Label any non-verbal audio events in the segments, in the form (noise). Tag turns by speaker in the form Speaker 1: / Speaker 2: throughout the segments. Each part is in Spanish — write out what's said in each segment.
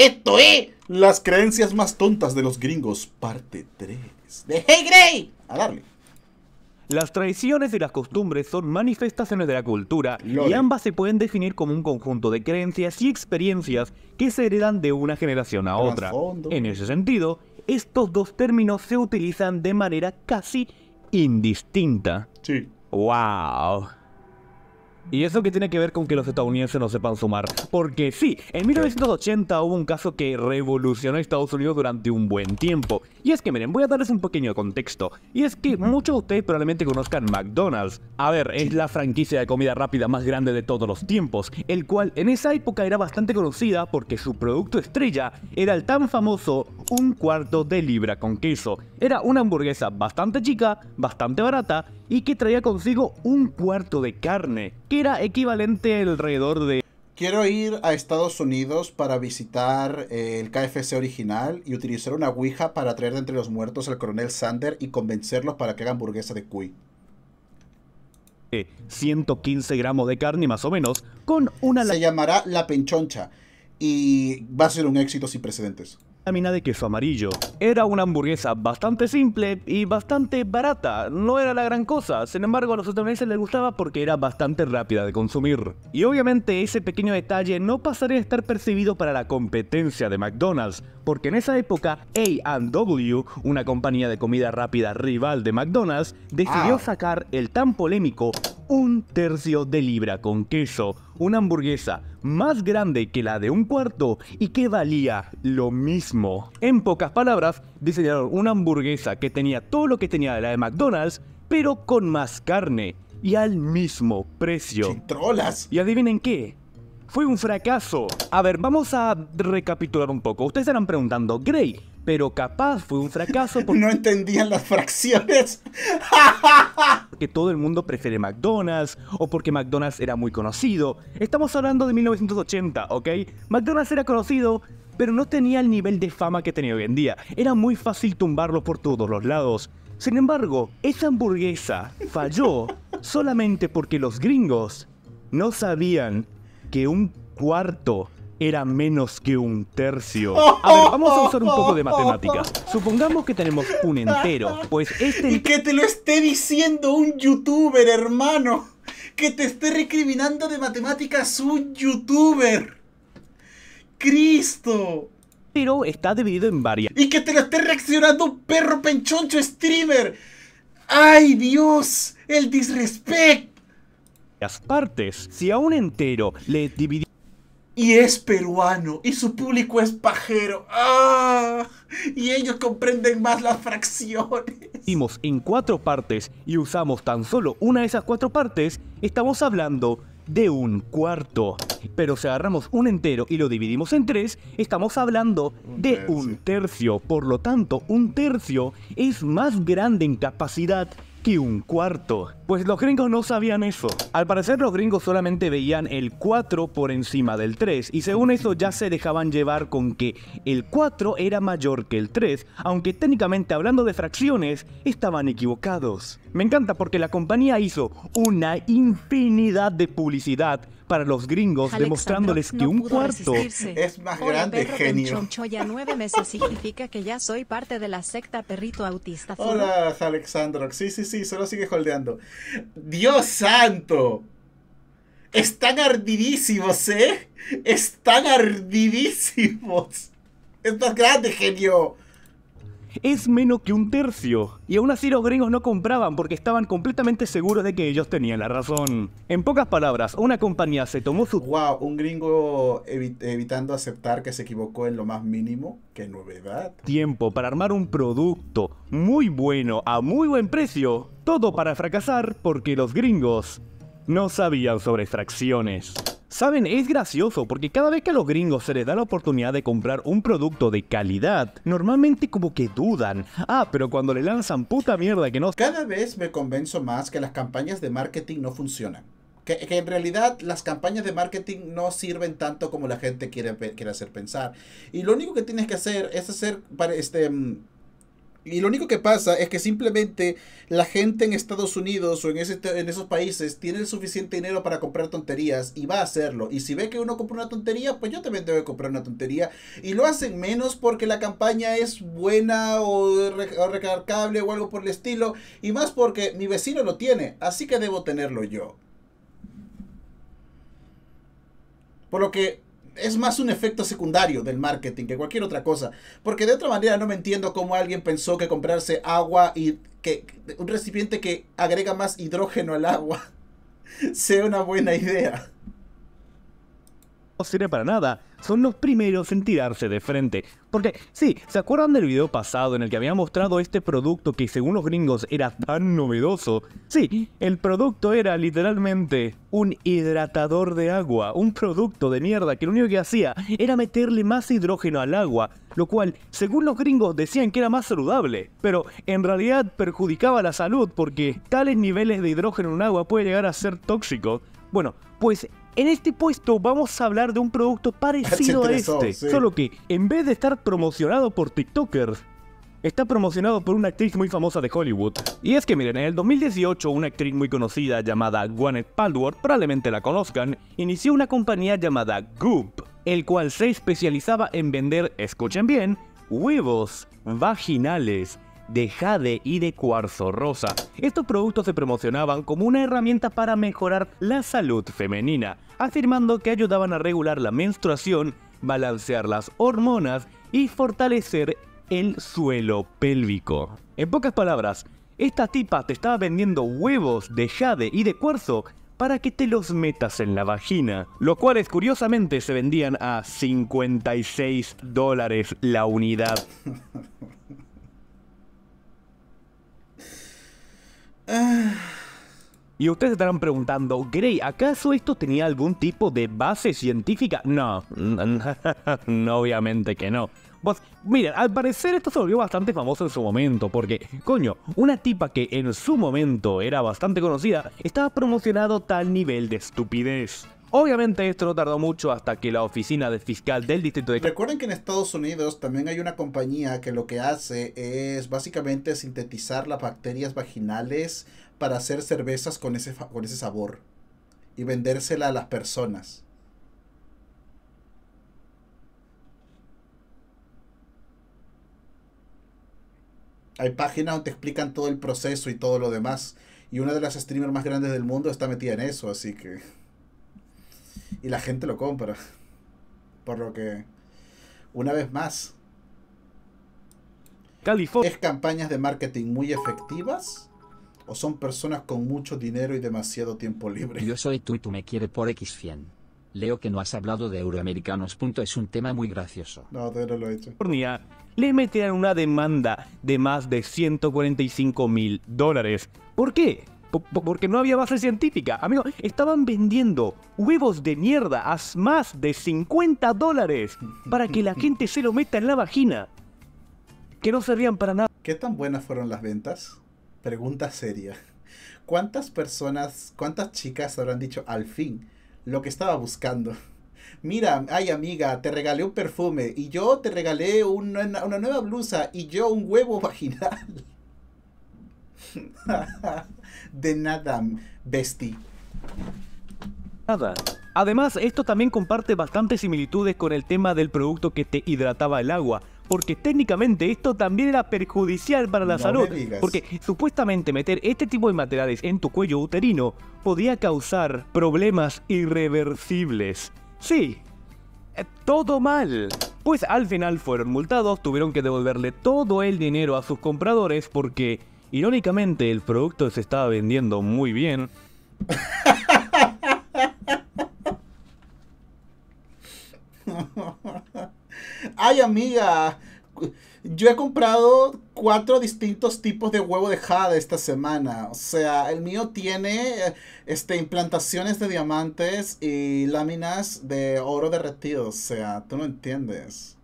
Speaker 1: Esto es Las creencias más tontas de los gringos, parte 3. De Hey Grey, a darle.
Speaker 2: Las tradiciones y las costumbres son manifestaciones de la cultura y ambas se pueden definir como un conjunto de creencias y experiencias que se heredan de una generación a otra. En ese sentido, estos dos términos se utilizan de manera casi indistinta. Sí. ¡Wow! Y eso que tiene que ver con que los estadounidenses no sepan sumar. Porque sí, en 1980 hubo un caso que revolucionó a Estados Unidos durante un buen tiempo. Y es que miren, voy a darles un pequeño contexto. Y es que muchos de ustedes probablemente conozcan McDonald's. A ver, es la franquicia de comida rápida más grande de todos los tiempos, el cual en esa época era bastante conocida porque su producto estrella era el tan famoso un cuarto de libra con queso. Era una hamburguesa bastante chica, bastante barata y que traía consigo un cuarto de carne,
Speaker 1: era equivalente alrededor de... Quiero ir a Estados Unidos para visitar eh, el KFC original y utilizar una Ouija para traer de entre los muertos al coronel Sander y convencerlos para que hagan hamburguesa de cuy.
Speaker 2: 115 eh, gramos de carne más o menos con una... Se llamará La Penchoncha y va a ser un éxito sin precedentes lámina de queso amarillo. Era una hamburguesa bastante simple y bastante barata, no era la gran cosa, sin embargo a los estadounidenses les gustaba porque era bastante rápida de consumir. Y obviamente ese pequeño detalle no pasaría a estar percibido para la competencia de McDonald's, porque en esa época A&W, una compañía de comida rápida rival de McDonald's, decidió ah. sacar el tan polémico un tercio de libra con queso, una hamburguesa más grande que la de un cuarto y que valía lo mismo. En pocas palabras, diseñaron una hamburguesa que tenía todo lo que tenía la de McDonald's, pero con más carne y al mismo precio. ¡Trolas! Y adivinen qué, fue un fracaso. A ver, vamos a recapitular un poco. Ustedes estarán preguntando, Gray, pero capaz fue un fracaso porque... (laughs) No entendían las fracciones. porque (laughs) todo el mundo prefiere McDonald's o porque McDonald's era muy conocido. Estamos hablando de 1980, ¿ok? McDonald's era conocido, pero no tenía el nivel de fama que tenía hoy en día. Era muy fácil tumbarlo por todos los lados. Sin embargo, esa hamburguesa falló solamente porque los gringos no sabían que un cuarto era menos que un tercio. (laughs) A ver, vamos a usar un poco de matemáticas. Supongamos que tenemos un entero,
Speaker 1: pues este... Y que te lo esté diciendo un youtuber, hermano. Que te esté recriminando de matemáticas un youtuber. Cristo. Pero está dividido en varias. Y que te lo esté reaccionando un perro penchoncho streamer. ¡Ay, Dios! El disrespect.
Speaker 2: Las partes. Si a un entero le dividimos y
Speaker 1: es peruano. Y su público es pajero. ¡Ah! Y ellos comprenden más las fracciones.
Speaker 2: Vimos en cuatro partes y usamos tan solo una de esas cuatro partes, estamos hablando de un cuarto. Pero si agarramos un entero y lo dividimos en tres, estamos hablando de un tercio. Por lo tanto, un tercio es más grande en capacidad y un cuarto. Pues los gringos no sabían eso. Al parecer los gringos solamente veían el 4 por encima del 3 y según eso ya se dejaban llevar con que el 4 era mayor que el 3, aunque técnicamente hablando de fracciones estaban equivocados. Me encanta porque la compañía hizo una infinidad de publicidad para los gringos, demostrándoles que un cuarto es
Speaker 1: más grande, genio.
Speaker 2: ya nueve meses significa que ya soy parte de la secta perrito autista. Hola,
Speaker 1: Alexandro. Sí, sí, sí, solo sigue holdeando. ¡Dios santo! Están ardidísimos, ¿eh? Están ardidísimos.
Speaker 2: Es más grande, genio es menos que un tercio. Y aún así los gringos no compraban porque estaban completamente seguros de que ellos tenían la razón. En pocas palabras, una compañía se tomó su...
Speaker 1: ¡Wow! Un gringo evitando aceptar que se equivocó en lo más mínimo. ¡Qué novedad!
Speaker 2: Tiempo para armar un producto muy bueno, a muy buen precio. Todo para fracasar porque los gringos no sabían sobre fracciones Saben, es gracioso porque cada vez que a los gringos se les da la oportunidad de comprar un producto de calidad, normalmente como que dudan. Ah, pero cuando le lanzan puta mierda que no... Cada
Speaker 1: vez me convenzo más que las campañas de marketing no funcionan. Que, en realidad las campañas de marketing no sirven tanto como la gente quiere, hacer pensar. Y lo único que tienes que hacer es hacer... Este, mm, y lo único que pasa es que simplemente la gente en Estados Unidos o en, esos países tiene el suficiente dinero para comprar tonterías y va a hacerlo. Y si ve que uno compra una tontería, pues yo también debo comprar una tontería. Y lo hacen menos porque la campaña es buena o, o recargable o algo por el estilo. Y más porque mi vecino lo tiene, así que debo tenerlo yo. Por lo que es más un efecto secundario del marketing que cualquier otra cosa. Porque de otra manera no me entiendo cómo alguien pensó que comprarse agua y que un recipiente que agrega más hidrógeno al agua (laughs) sea una buena idea
Speaker 2: no sirve para nada. Son los primeros en tirarse de frente. Porque, sí, ¿se acuerdan del video pasado en el que había mostrado este producto que según los gringos era tan novedoso? Sí, el producto era literalmente un hidratador de agua, un producto de mierda que lo único que hacía era meterle más hidrógeno al agua, lo cual, según los gringos, decían que era más saludable, pero en realidad perjudicaba la salud porque tales niveles de hidrógeno en un agua puede llegar a ser tóxico. Bueno, pues en este puesto vamos a hablar de un producto parecido a este, solo que en vez de estar promocionado por TikTokers, está promocionado por una actriz muy famosa de Hollywood. Y es que miren, en el 2018 una actriz muy conocida llamada Gwyneth Paltrow, probablemente la conozcan, inició una compañía llamada Goop, el cual se especializaba en vender, escuchen bien, huevos vaginales de jade y de cuarzo rosa. Estos productos se promocionaban como una herramienta para mejorar la salud femenina, afirmando que ayudaban a regular la menstruación, balancear las hormonas y fortalecer el suelo pélvico. En pocas palabras, esta tipa te estaba vendiendo huevos de jade y de cuarzo para que te los metas en la vagina, los cuales curiosamente se vendían a 56 dólares la unidad. (laughs) Ah. Y ustedes estarán preguntando, Grey, ¿acaso esto tenía algún tipo de base científica? No, (laughs) no obviamente que no. Pues, miren, al parecer esto se volvió bastante famoso en su momento, porque, coño, una tipa que en su momento era bastante conocida, estaba promocionado tal nivel de estupidez. Obviamente esto no tardó mucho hasta que la oficina de fiscal del distrito de... Recuerden
Speaker 1: que en Estados Unidos también hay una compañía que lo que hace es básicamente sintetizar las bacterias vaginales para hacer cervezas con ese, con ese sabor y vendérsela a las personas. Hay páginas donde explican todo el proceso y todo lo demás. Y una de las streamers más grandes del mundo está metida en eso, así que... Y la gente lo compra. Por lo que, una vez más, California. ¿es campañas de marketing muy efectivas? ¿O son personas con mucho dinero y demasiado tiempo libre?
Speaker 2: Yo soy tú y tú me quieres por X100. Leo que no has hablado de euroamericanos. Es un tema muy gracioso.
Speaker 1: No, no lo he hecho.
Speaker 2: le meterán una demanda de más de 145 mil dólares. ¿Por qué? porque no había base científica. Amigo, estaban vendiendo huevos de mierda a más de 50 dólares para que la gente se lo meta en la vagina. Que no servían para nada. ¿Qué tan buenas fueron las ventas?
Speaker 1: Pregunta seria. ¿Cuántas personas, cuántas chicas habrán dicho al fin lo que estaba buscando? Mira, ay amiga, te regalé un perfume y yo te regalé una, una nueva blusa y yo un huevo vaginal. (laughs) de nada, bestie.
Speaker 2: Nada. Además, esto también comparte bastantes similitudes con el tema del producto que te hidrataba el agua, porque técnicamente esto también era perjudicial para la salud, porque supuestamente meter este tipo de materiales en tu cuello uterino podía causar problemas irreversibles. Sí, eh, todo mal. Pues al final fueron multados, tuvieron que devolverle todo el dinero a sus compradores porque Irónicamente, el producto se estaba vendiendo muy bien.
Speaker 1: (laughs) Ay, amiga, yo he comprado cuatro distintos tipos de huevo de jade esta semana. O sea, el mío tiene eh, este, implantaciones de diamantes y láminas de oro derretido. O sea, tú no entiendes.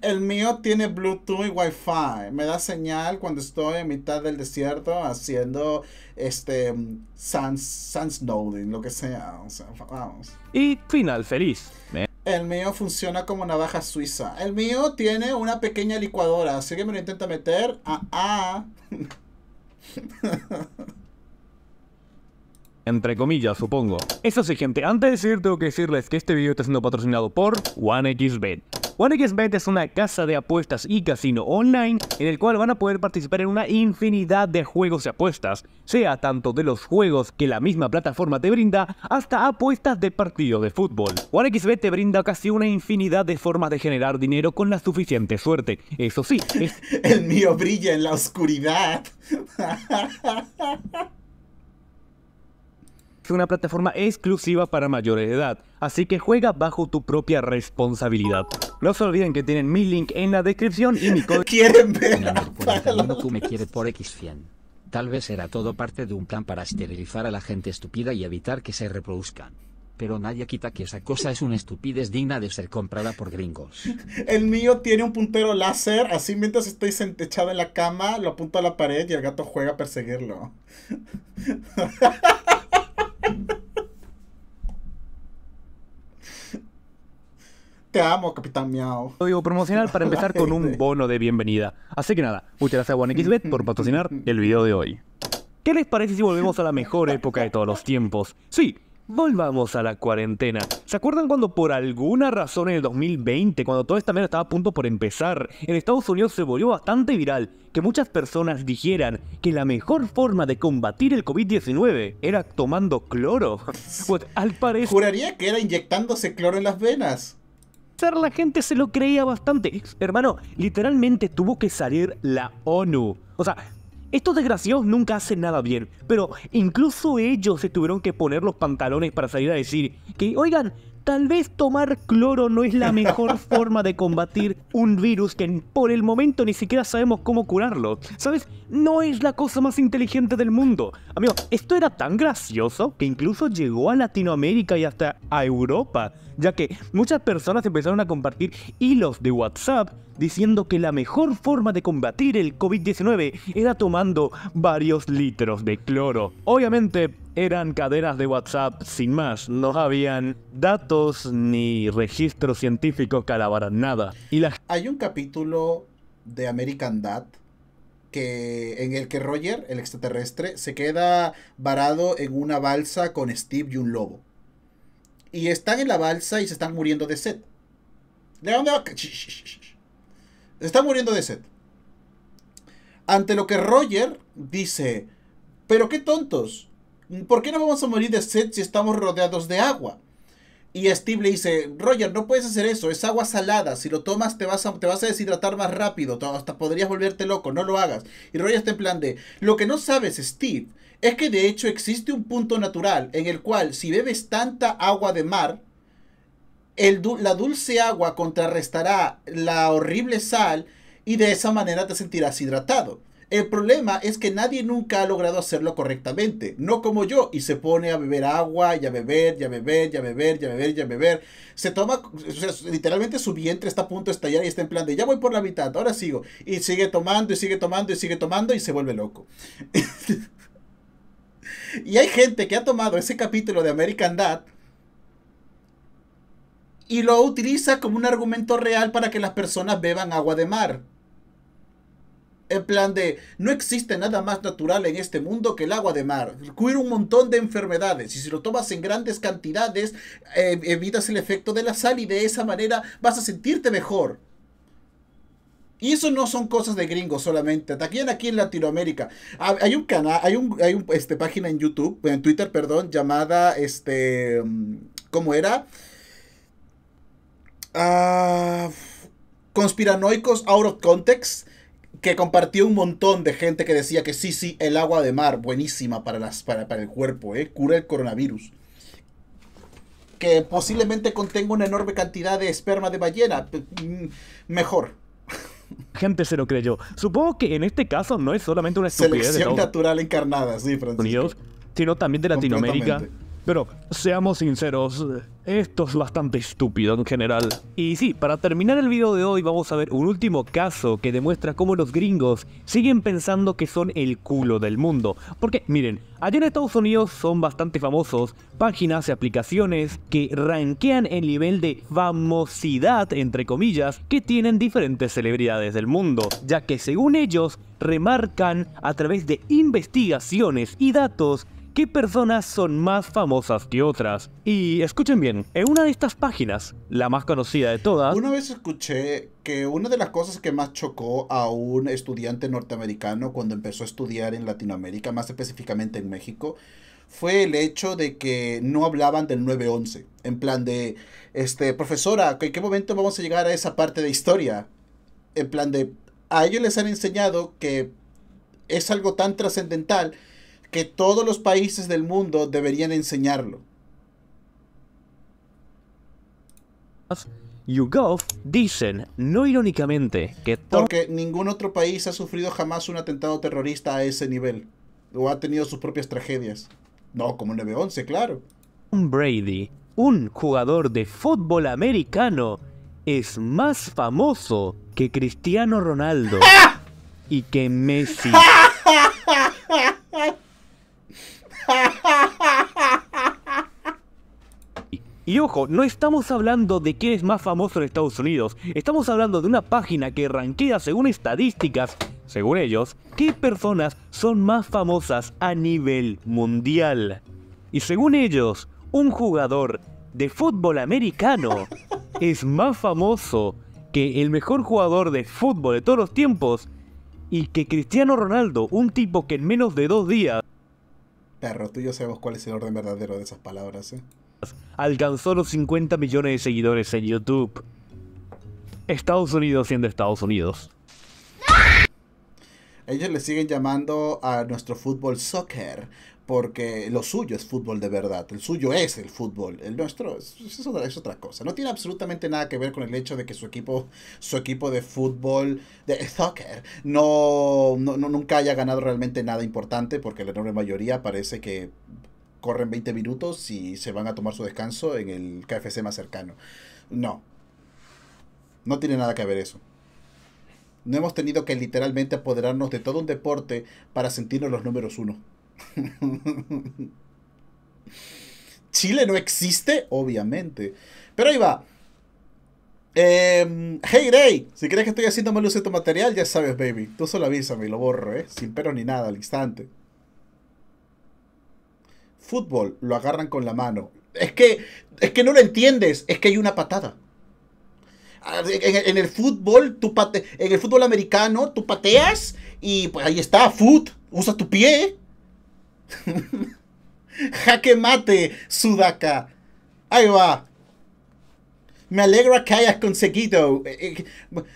Speaker 1: El mío tiene Bluetooth y Wi-Fi. Me da señal cuando estoy en mitad del desierto haciendo este sans snowing, lo que sea. vamos.
Speaker 2: Y final feliz.
Speaker 1: El mío funciona como navaja suiza. El mío tiene una pequeña licuadora. Así que me lo intenta meter. Ah, ah. (laughs)
Speaker 2: Entre comillas, supongo. Eso sí, gente, antes de decir, tengo que decirles que este video está siendo patrocinado por OneXBet. xbet es una casa de apuestas y casino online en el cual van a poder participar en una infinidad de juegos y apuestas, sea tanto de los juegos que la misma plataforma te brinda, hasta apuestas de partido de fútbol. 1xBet te brinda casi una infinidad de formas de generar dinero con la suficiente suerte. Eso sí, es...
Speaker 1: (laughs) el mío brilla en la oscuridad. (laughs)
Speaker 2: es una plataforma exclusiva para mayores de edad, así que juega bajo tu propia responsabilidad. No se olviden que tienen mi link en la descripción y mi (laughs) código. Quieren ver. tú me quieres por X100. Tal vez era todo parte de un plan para esterilizar a la gente estúpida y evitar que se reproduzcan. Pero nadie quita que esa cosa es una estupidez digna de ser comprada por gringos.
Speaker 1: (laughs) El mío tiene un puntero láser, así mientras estoy echado en la cama, lo apunto a la pared y el gato juega a perseguirlo. (laughs)
Speaker 2: Te amo, Capitán Miau. digo promocional para empezar con un (laughs) bono de bienvenida. Así que nada, muchas gracias a OneXBet por patrocinar el video de hoy. ¿Qué les parece si volvemos a la mejor época de todos los tiempos? Sí, Volvamos a la cuarentena. ¿Se acuerdan cuando por alguna razón en el 2020, cuando toda esta mera estaba a punto por empezar, en Estados Unidos se volvió bastante viral que muchas personas dijeran que la mejor forma de combatir el COVID-19 era tomando cloro? (laughs) Pues al parecer... Juraría que era inyectándose cloro en las venas la gente se lo creía bastante. Hermano, literalmente tuvo que salir la ONU. O sea, estos desgraciados nunca hacen nada bien, pero incluso ellos se tuvieron que poner los pantalones para salir a decir que, oigan, tal vez tomar cloro no es la mejor (laughs) forma de combatir un virus que por el momento ni siquiera sabemos cómo curarlo. ¿Sabes? No es la cosa más inteligente del mundo. Amigos, esto era tan gracioso que incluso llegó a Latinoamérica y hasta a Europa, ya que muchas personas empezaron a compartir hilos de WhatsApp diciendo que la mejor forma de combatir el COVID-19 era tomando varios litros de cloro. Obviamente eran cadenas de WhatsApp sin más, no habían datos ni registros científicos que alabaran nada. Y
Speaker 1: Hay un capítulo de American Dad que en el que Roger, el extraterrestre, se queda varado en una balsa con Steve y un lobo. Y están en la balsa y se están muriendo de sed. ¿De dónde va? está muriendo de sed. Ante lo que Roger dice, pero qué tontos, ¿por qué no vamos a morir de sed si estamos rodeados de agua? Y Steve le dice, Roger, no puedes hacer eso, es agua salada, si lo tomas te vas a, te vas a deshidratar más rápido, hasta podrías volverte loco, no lo hagas. Y Roger está en plan de, lo que no sabes, Steve, es que de hecho existe un punto natural en el cual si bebes tanta agua de mar, la dulce agua contrarrestará la horrible sal y de esa manera te sentirás hidratado. El problema es que nadie nunca ha logrado hacerlo correctamente, no como yo, y se pone a beber agua, y a beber, y a beber, y a beber, y a beber, y a beber. Se toma, literalmente su vientre está a punto de estallar y está en plan de, ya voy por la mitad, ahora sigo. Y sigue tomando, y sigue tomando, y sigue tomando, y se vuelve loco. (laughs) y hay gente que ha tomado ese capítulo de American Dad y lo utiliza como un argumento real para que las personas beban agua de mar. En plan de, no existe nada más natural en este mundo que el agua de mar. Cura un montón de enfermedades. Y si lo tomas en grandes cantidades, eh, eh, evitas el efecto de la sal y de esa manera vas a sentirte mejor. Y eso no son cosas de gringos solamente. También aquí en Latinoamérica. Hay un canal, hay un, hay un este, página en YouTube, en Twitter, perdón, llamada, este, mm, ¿cómo era? Ah, conspiranoicos out of context que compartió un montón de gente que decía que sí, sí, el agua de mar, buenísima para, las, para, para el cuerpo, ¿eh? cura el coronavirus. Que posiblemente contenga una enorme cantidad de esperma de ballena. Mm, mejor.
Speaker 2: (laughs) Gente se lo creyó. Supongo que en este caso no es solamente una estupidez. Selección natural encarnada, sí, Francisco. sino también de Latinoamérica pero seamos sinceros, esto es bastante estúpido en general. Y sí, para terminar el video de hoy vamos a ver un último caso que demuestra cómo los gringos siguen pensando que son el culo del mundo. Porque miren, allá en Estados Unidos son bastante famosos páginas y aplicaciones que rankean el nivel de famosidad, entre comillas, que tienen diferentes celebridades del mundo, ya que según ellos remarcan a través de investigaciones y datos qué personas son más famosas que otras. Y escuchen bien, en una de estas páginas, la más conocida de todas... Una vez
Speaker 1: escuché que una de las cosas que más chocó a un estudiante norteamericano cuando empezó a estudiar en Latinoamérica, más específicamente en México, fue el hecho de que no hablaban del 9-11. En plan de, este, profesora, ¿en qué momento vamos a llegar a esa parte de historia? En plan de, a ellos les han enseñado que es algo tan trascendental que todos los países del mundo deberían enseñarlo.
Speaker 2: YouGov dicen, no irónicamente, que
Speaker 1: Porque ningún otro país ha sufrido jamás un atentado terrorista a ese nivel. O ha tenido sus propias tragedias. No, como 9-11, claro.
Speaker 2: un Brady, un jugador de fútbol americano, es más famoso que Cristiano Ronaldo (laughs) y que Messi.
Speaker 1: (laughs)
Speaker 2: ojo, no estamos hablando de quién es más famoso en Estados Unidos, estamos hablando de una página que rankea según estadísticas, según ellos, qué personas son más famosas a nivel mundial. Y según ellos, un jugador de fútbol americano (laughs) es más famoso que el mejor jugador de fútbol de todos los tiempos y que Cristiano Ronaldo, un tipo que en menos de dos días...
Speaker 1: Perro, tú y yo sabemos cuál es el orden verdadero de esas palabras, ¿eh?
Speaker 2: alcanzó los 50 millones de seguidores en YouTube. Estados Unidos siendo Estados Unidos.
Speaker 1: Ellos le siguen llamando a nuestro fútbol soccer, porque lo suyo es fútbol de verdad, el suyo es el fútbol, el nuestro es, otra, cosa. No tiene absolutamente nada que ver con el hecho de que su equipo, su equipo de fútbol, de soccer, no, nunca haya ganado realmente nada importante, porque la enorme mayoría parece que corren 20 minutos y se van a tomar su descanso en el KFC más cercano. No. No tiene nada que ver eso. No hemos tenido que literalmente apoderarnos de todo un deporte para sentirnos los números uno. (laughs) Chile no existe, obviamente. Pero ahí va. Em, hey Ray si crees que estoy haciendo mal uso de tu material, ya sabes, baby. Tú solo avísame y lo borro, ¿eh? Sin pero ni nada, al instante. Fútbol, lo agarran con la mano. Es que, es que no lo entiendes, es que hay una patada. Ah, en, el fútbol, tú en el fútbol americano, tú pateas y pues ahí está, foot, usa tu pie. (laughs) Jaque mate, Sudaka. Ahí va. Me alegra que hayas conseguido eh, eh,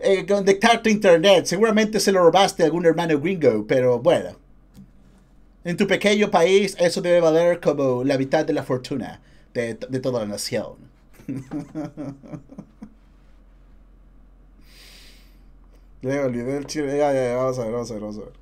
Speaker 1: eh conectarte internet. Seguramente se lo robaste a algún hermano gringo, pero bueno. En tu pequeño país eso debe valer como la mitad de la fortuna de, de toda la nación.
Speaker 2: Leo, (laughs) el chile. Ya, ya, ya, vamos a ver, vamos a ver, vamos a ver.